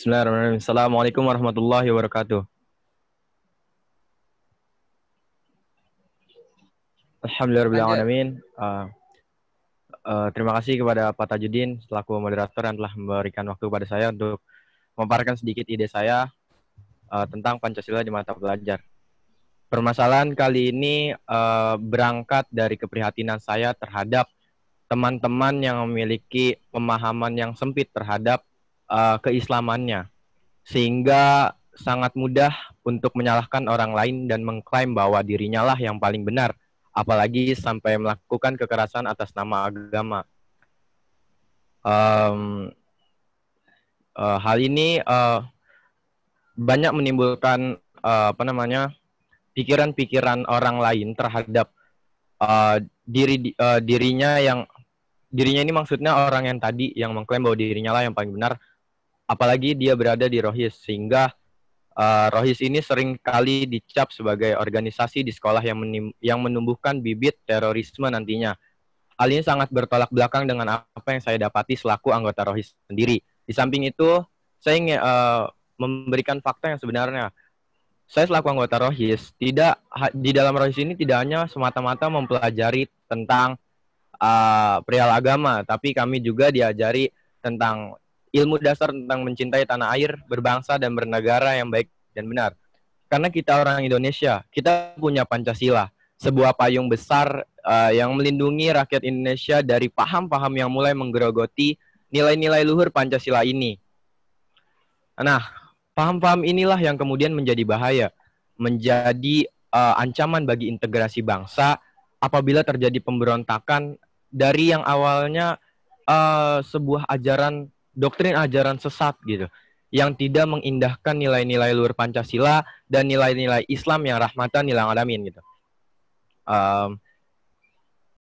Bismillahirrahmanirrahim. Assalamualaikum warahmatullahi wabarakatuh. Alhamdulillahirrahmanirrahim. Uh, ah, uh, terima kasih kepada Pak Tajudin selaku moderator yang telah memberikan waktu kepada saya untuk memaparkan sedikit ide saya uh, tentang Pancasila di mata pelajar. Permasalahan kali ini uh, berangkat dari keprihatinan saya terhadap teman-teman yang memiliki pemahaman yang sempit terhadap uh, keislamannya, sehingga sangat mudah untuk menyalahkan orang lain dan mengklaim bahwa dirinya lah yang paling benar, apalagi sampai melakukan kekerasan atas nama agama. Um, uh, hal ini uh, banyak menimbulkan uh, apa namanya pikiran-pikiran orang lain terhadap uh, diri uh, dirinya yang dirinya ini maksudnya orang yang tadi yang mengklaim bahwa dirinya lah yang paling benar apalagi dia berada di Rohis sehingga uh, Rohis ini sering kali dicap sebagai organisasi di sekolah yang menim yang menumbuhkan bibit terorisme nantinya. Hal ini sangat bertolak belakang dengan apa yang saya dapati selaku anggota Rohis sendiri. Di samping itu, saya ingin uh, memberikan fakta yang sebenarnya. Saya selaku anggota Rohis tidak di dalam Rohis ini tidak hanya semata-mata mempelajari tentang uh, perihal agama, tapi kami juga diajari tentang ilmu dasar tentang mencintai tanah air, berbangsa dan bernegara yang baik dan benar. Karena kita orang Indonesia, kita punya Pancasila, sebuah payung besar uh, yang melindungi rakyat Indonesia dari paham-paham yang mulai menggerogoti nilai-nilai luhur Pancasila ini. Nah, paham-paham inilah yang kemudian menjadi bahaya, menjadi uh, ancaman bagi integrasi bangsa apabila terjadi pemberontakan dari yang awalnya uh, sebuah ajaran doktrin ajaran sesat gitu yang tidak mengindahkan nilai-nilai luar Pancasila dan nilai-nilai Islam yang rahmatan nilai alamin gitu. Um,